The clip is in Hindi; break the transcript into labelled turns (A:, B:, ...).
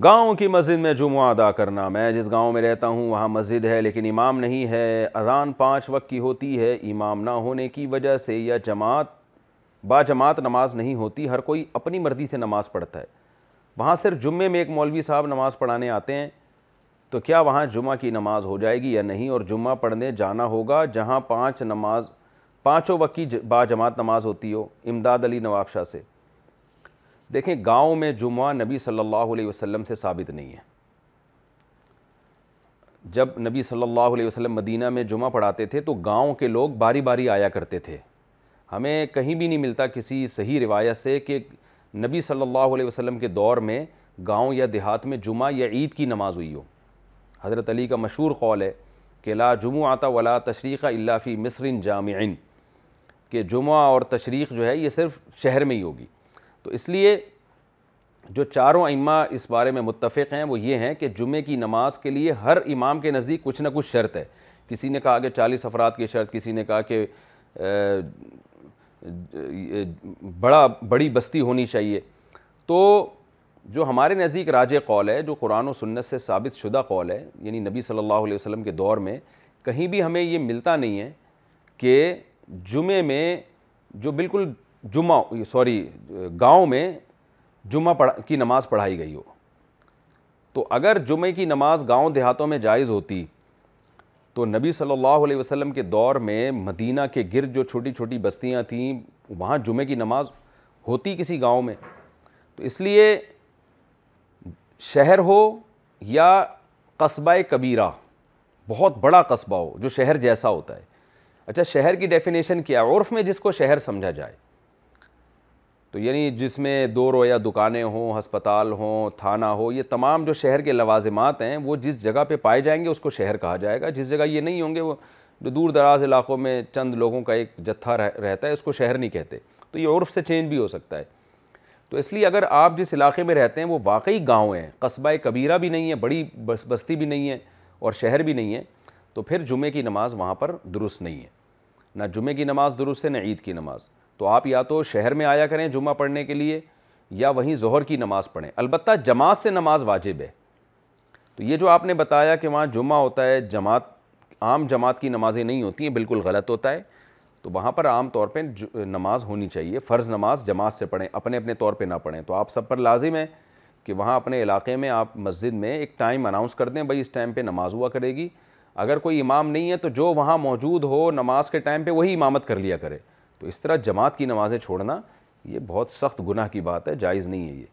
A: गाँव की मस्जिद में जुमा अदा करना मैं जिस गाँव में रहता हूँ वहाँ मस्जिद है लेकिन इमाम नहीं है अजान पाँच वक्त की होती है इमाम ना होने की वजह से या जमात बाजमात नमाज नहीं होती हर कोई अपनी मर्ज़ी से नमाज़ पढ़ता है वहाँ सिर्फ जुम्मे में एक मौलवी साहब नमाज़ पढ़ाने आते हैं तो क्या वहाँ जुमा की नमाज़ हो जाएगी या नहीं और जुम्मा पढ़ने जाना होगा जहाँ पाँच नमाज पाँचों वक्त की बाजमात नमाज होती हो इमदाद अली नवाबशाह से देखें गांव में जुमा नबी सल्लल्लाहु अलैहि वसल्लम से साबित नहीं है जब नबी सल्लल्लाहु अलैहि वसल्लम मदीना में जुमा पढ़ाते थे तो गांव के लोग बारी बारी आया करते थे हमें कहीं भी नहीं मिलता किसी सही रिवायत से कि नबी सल्लल्लाहु अलैहि वसल्लम के दौर में गांव या देहात में जुमा या ईद की नमाज़ हुई हो हज़रत अली का मशहूर कौल है कि ला जुमू आता वला तशरीक़ा इलाफ़ी मिसरिन जामिन के जुमा और तशरीक़ जो है ये सिर्फ़ शहर में ही होगी तो इसलिए जो चारों इमा इस बारे में मुतफ़ हैं वो ये हैं कि जुमे की नमाज के लिए हर इमाम के नज़दीक कुछ ना कुछ शर्त है किसी ने कहा कि चालीस अफराद की शर्त किसी ने कहा कि बड़ा बड़ी बस्ती होनी चाहिए तो जो हमारे नज़दीक राज कौल है जो कुरान और सुन्नत से साबित शुदा कौल है यानी नबी सल्लल्लाहु अलैहि वसल्लम के दौर में कहीं भी हमें ये मिलता नहीं है कि जुमे में जो बिल्कुल जुमा सॉरी गांव में जुमा पढ़ा की नमाज़ पढ़ाई गई हो तो अगर जुमे की नमाज़ गांव देहातों में जायज़ होती तो नबी सल्लल्लाहु अलैहि वसल्लम के दौर में मदीना के गिर जो छोटी छोटी बस्तियां थीं वहाँ जुमे की नमाज़ होती किसी गांव में तो इसलिए शहर हो या कस्बा कबीरा बहुत बड़ा कस्बा हो जो शहर जैसा होता है अच्छा शहर की डेफिनेशन क्या है उर्फ में जिसको शहर समझा जाए तो यानी जिसमें दो रोया दुकानें हों हस्पताल हों थाना हो ये तमाम जो शहर के लवाजमात हैं वो जिस जगह पे पाए जाएंगे उसको शहर कहा जाएगा जिस जगह ये नहीं होंगे वो जो दूर दराज इलाकों में चंद लोगों का एक जत्था रह, रहता है उसको शहर नहीं कहते तो ये उर्फ से चेंज भी हो सकता है तो इसलिए अगर आप जिस इलाके में रहते हैं वो वाकई गाँव हैं कस्बा कबीरा भी नहीं है बड़ी बस, बस्ती भी नहीं है और शहर भी नहीं है तो फिर जुमे की नमाज़ वहाँ पर दुरुस्त नहीं है ना जुमे की नमाज़ दुरुस्त है ना ईद की नमाज़ तो आप या तो शहर में आया करें जुमा पढ़ने के लिए या वहीं जहर की नमाज़ पढ़ें अलबत् जमात से नमाज वाजिब है तो ये जो आपने बताया कि वहाँ जुमा होता है जमात आम जमात की नमाज़ें नहीं होती हैं बिल्कुल गलत होता है तो वहाँ पर आम तौर पे नमाज़ होनी चाहिए फ़र्ज़ नमाज जमात से पढ़ें अपने अपने तौर पे ना पढ़ें तो आप सब पर लाजिम है कि वहाँ अपने इलाके में आप मस्जिद में एक टाइम अनाउंस कर दें भाई इस टाइम पे नमाज़ हुआ करेगी अगर कोई इमाम नहीं है तो जो वहाँ मौजूद हो नमाज के टाइम पर वही इमामत कर लिया करे तो इस तरह जमात की नमाज़ें छोड़ना ये बहुत सख्त गुनाह की बात है जायज़ नहीं है ये